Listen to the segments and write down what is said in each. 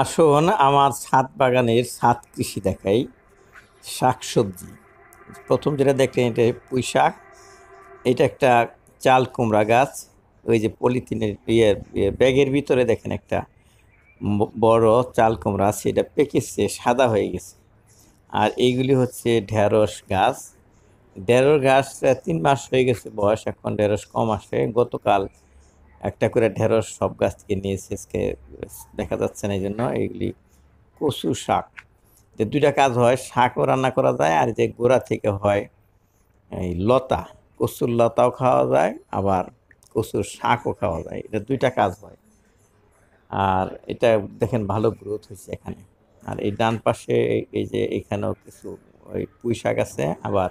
আসুন আমার ছাদ বাগানের ছাদ কৃষি দেখাই শাকসবজি প্রথম যেটা দেখলেন এটা পুঁই শাক এটা একটা চাল কুমড়া গাছ ওই যে পলিথিনের ইয়ে, ইয়ে ব্যাগের ভিতরে দেখেন একটা বড় চাল কুমড়া আছে এটা পেকেছে সাদা হয়ে গেছে আর এইগুলি হচ্ছে ঢ্যাঁড়স গাছ ঢেঁড়স গাছ তিন মাস হয়ে গেছে বয়স এখন ঢেঁড়স কম আসে গতকাল একটা করে ঢেঁড়স সব গাছ থেকে নিয়ে শেষকে দেখা যাচ্ছে না এই জন্য এগুলি কচু শাক যে দুইটা কাজ হয় শাকও রান্না করা যায় আর যে গোড়া থেকে হয় এই লতা কচুর লতাও খাওয়া যায় আবার কচুর শাকও খাওয়া যায় এটা দুইটা কাজ হয় আর এটা দেখেন ভালো গ্রোথ হয়েছে এখানে আর এই ডান পাশে এই যে এখানেও কিছু ওই পুঁই শাক আছে আবার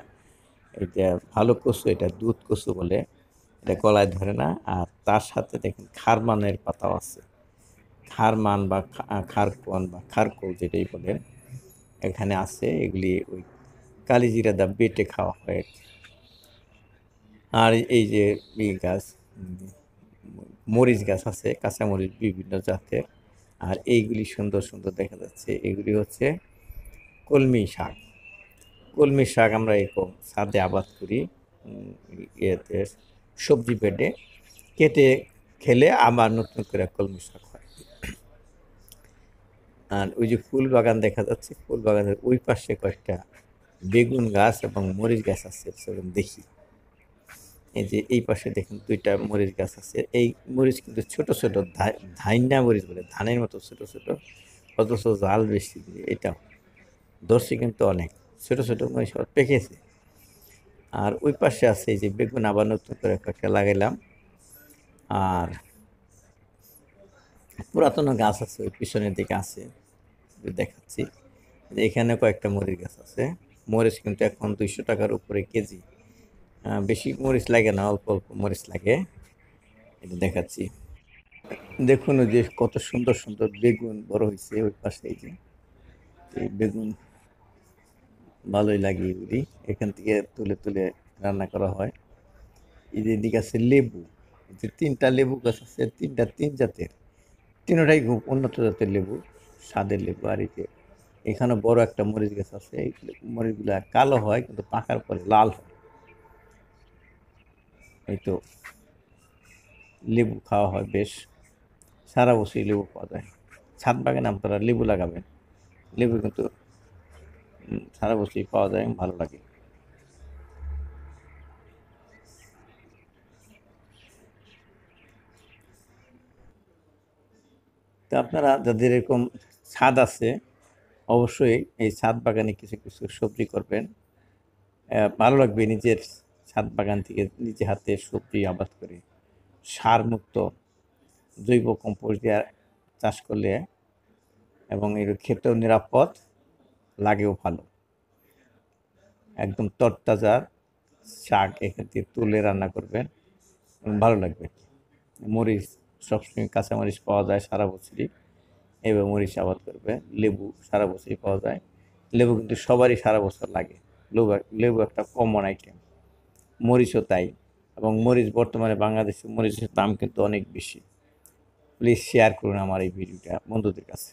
এটা ভালো কচু এটা দুধ কচু বলে এটা গলায় ধরে না আর তার সাথে দেখেন খারমানের পাতাও আছে খারমান বা খারকোয়ান বা খারকো যেটাই বলেন এখানে আছে এগুলি ওই কালিজিরা দা বেটে খাওয়া হয় আর এই যে গাছ মরিচ গাছ আছে কাঁচামরিচ বিভিন্ন জাতের আর এইগুলি সুন্দর সুন্দর দেখা যাচ্ছে এগুলি হচ্ছে কলমি শাক কলমি শাক আমরা এরকম সাদে আবাদ করি ইয়েতে সবজি বেডে কেটে খেলে আমার নতুন করে কলমি শাক হয় আর ওই যে ফুল বাগান দেখা যাচ্ছে ফুল বাগানের ওই পাশে কয়েকটা বেগুন গাছ এবং মরিচ গাছ আছে সেরকম দেখি এই যে এই পাশে দেখুন দুইটা মরিচ গাছ আছে এই মরিচ কিন্তু ছোট ছোট ধাইনা মরিচ বলে ধানের মতো ছোট ছোট অথচ জাল বেশি এটা দর্শি কিন্তু অনেক ছোট ছোট মরিচ পেকেছে আর ওই পাশে আছে এই যে বেগুন আবার নতুন করে কয়েকটা লাগাইলাম আর পুরাতন গাছ আছে ওই পিছনের দিকে আছে দেখাচ্ছি এখানে কয়েকটা মরিচ গাছ আছে মরিচ কিন্তু এখন দুইশো টাকার উপরে কেজি বেশি মরিচ লাগে না অল্প অল্প মরিচ লাগে এটা দেখাচ্ছি দেখুন যে কত সুন্দর সুন্দর বেগুন বড় হয়েছে ওই পাশে এই যে বেগুন ভালোই লাগে দিই এখান থেকে তুলে তুলে রান্না করা হয় এই যে এদিকে আছে লেবু যে তিনটা লেবু গাছ আছে তিনটা তিন জাতের তিনটাই খুব উন্নত জাতের লেবু স্বাদের লেবু আর এই যে এখানে বড় একটা মরিচ গাছ আছে এই মরিচগুলো কালো হয় কিন্তু পাকার পরে লাল হয় এই তো লেবু খাওয়া হয় বেশ সারা বছরই লেবু পাওয়া যায় ছাদ বাগানে আপনারা লেবু লাগাবেন লেবু কিন্তু সারা বছরই পাওয়া যায় ভালো লাগে তো আপনারা যাদের এরকম ছাদ আছে অবশ্যই এই ছাদ বাগানে কিছু কিছু সবজি করবেন ভালো লাগবে নিজের ছাদ বাগান থেকে নিজে হাতে সবজি আবাদ করে সারমুক্ত জৈব কম্পোস্ট দিয়ে চাষ করলে এবং এর ক্ষেত্রেও নিরাপদ লাগেও ভালো একদম তরতাজা শাক এখান তুলে রান্না করবেন ভালো লাগবে মরিচ সবসময় কাঁচা মরিচ পাওয়া যায় সারা বছরই এবার মরিচ আবাদ করবে লেবু সারা বছরই পাওয়া যায় লেবু কিন্তু সবারই সারা বছর লাগে লেবু লেবু একটা কমন আইটেম মরিচও তাই এবং মরিচ বর্তমানে বাংলাদেশে মরিচের দাম কিন্তু অনেক বেশি প্লিজ শেয়ার করুন আমার এই ভিডিওটা বন্ধুদের কাছে